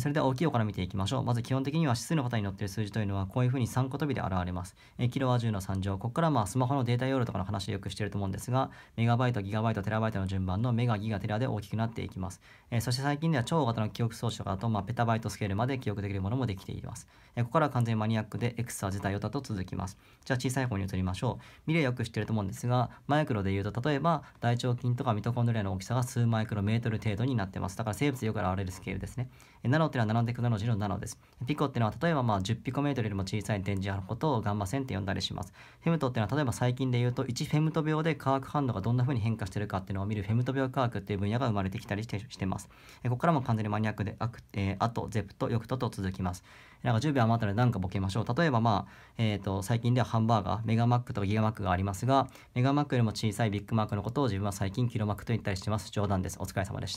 それでは大きい方から見ていきましょう。まず基本的には指数の方に載っている数字というのはこういうふうに3個飛びで現れます。えキロは10の3乗。ここからまあスマホのデータ容量とかの話よくしてると思うんですが、メガバイト、ギガバイト、テラバイトの順番のメガ、ギガ、テラで大きくなっていきます。えそして最近では超大型の記憶装置とかだとまあペタバイトスケールまで記憶できるものもできています。えここからは完全にマニアックでエクサ、ゼタ、ヨタと続きます。じゃあ小さい方に移りましょう。未来よく知ってると思うんですが、マイクロで言うと例えば大腸菌とかミトコンドリアの大きさが数マイクロメートル程度になってます。だから生物でよく現れるスケールですね。えなのっていうのは7で9ののです。ピコっていうのは例えばまあ10ピコメートルよりも小さい電磁波のことをガンマ線って呼んだりします。フェムトっていうのは例えば最近で言うと1フェムト秒で化学反応がどんな風に変化してるかっていうのを見るフェムト秒科学っていう分野が生まれてきたりしてしてます。ここからも完全にマニアックで、あ,、えー、あと、ゼプト、ヨクトと続きます。なんか10秒余ったので何かボケましょう。例えばまあ、えっ、ー、と、最近ではハンバーガー、メガマックとギガマックがありますが、メガマックよりも小さいビッグマックのことを自分は最近キロマックと言ったりしてます。冗談です。お疲れ様でした。